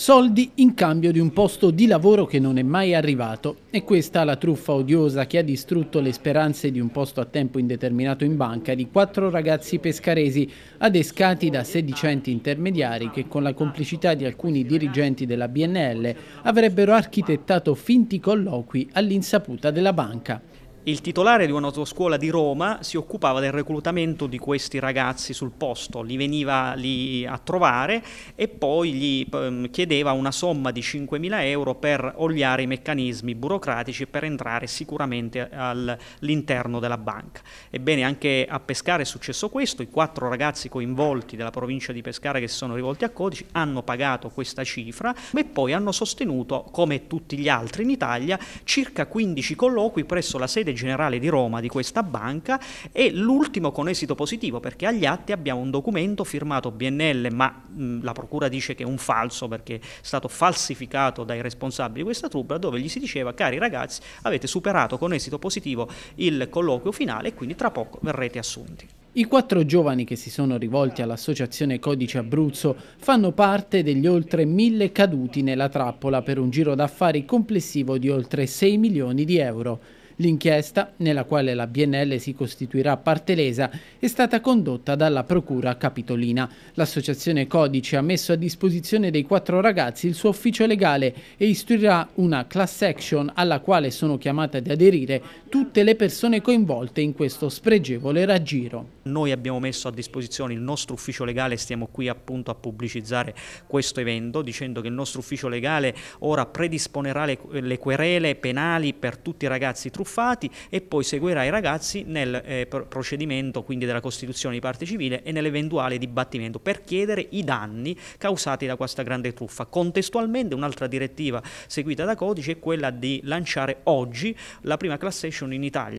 Soldi in cambio di un posto di lavoro che non è mai arrivato. E questa la truffa odiosa che ha distrutto le speranze di un posto a tempo indeterminato in banca di quattro ragazzi pescaresi, adescati da sedicenti intermediari che con la complicità di alcuni dirigenti della BNL avrebbero architettato finti colloqui all'insaputa della banca. Il titolare di un'autoscuola di Roma si occupava del reclutamento di questi ragazzi sul posto, li veniva lì a trovare e poi gli ehm, chiedeva una somma di 5.000 euro per oliare i meccanismi burocratici per entrare sicuramente all'interno della banca. Ebbene anche a Pescara è successo questo, i quattro ragazzi coinvolti della provincia di Pescara che si sono rivolti a Codici hanno pagato questa cifra e poi hanno sostenuto, come tutti gli altri in Italia, circa 15 colloqui presso la sede generale di Roma di questa banca e l'ultimo con esito positivo perché agli atti abbiamo un documento firmato BNL ma mh, la procura dice che è un falso perché è stato falsificato dai responsabili di questa truppa dove gli si diceva cari ragazzi avete superato con esito positivo il colloquio finale e quindi tra poco verrete assunti. I quattro giovani che si sono rivolti all'associazione Codice Abruzzo fanno parte degli oltre mille caduti nella trappola per un giro d'affari complessivo di oltre 6 milioni di euro. L'inchiesta, nella quale la BNL si costituirà parte lesa, è stata condotta dalla Procura Capitolina. L'associazione Codice ha messo a disposizione dei quattro ragazzi il suo ufficio legale e istruirà una class action alla quale sono chiamate ad aderire tutte le persone coinvolte in questo spregevole raggiro. Noi abbiamo messo a disposizione il nostro ufficio legale, stiamo qui appunto a pubblicizzare questo evento dicendo che il nostro ufficio legale ora predisponerà le, le querele penali per tutti i ragazzi truffati truffati e poi seguirà i ragazzi nel eh, procedimento quindi della costituzione di parte civile e nell'eventuale dibattimento per chiedere i danni causati da questa grande truffa. Contestualmente un'altra direttiva seguita da codice è quella di lanciare oggi la prima class action in Italia.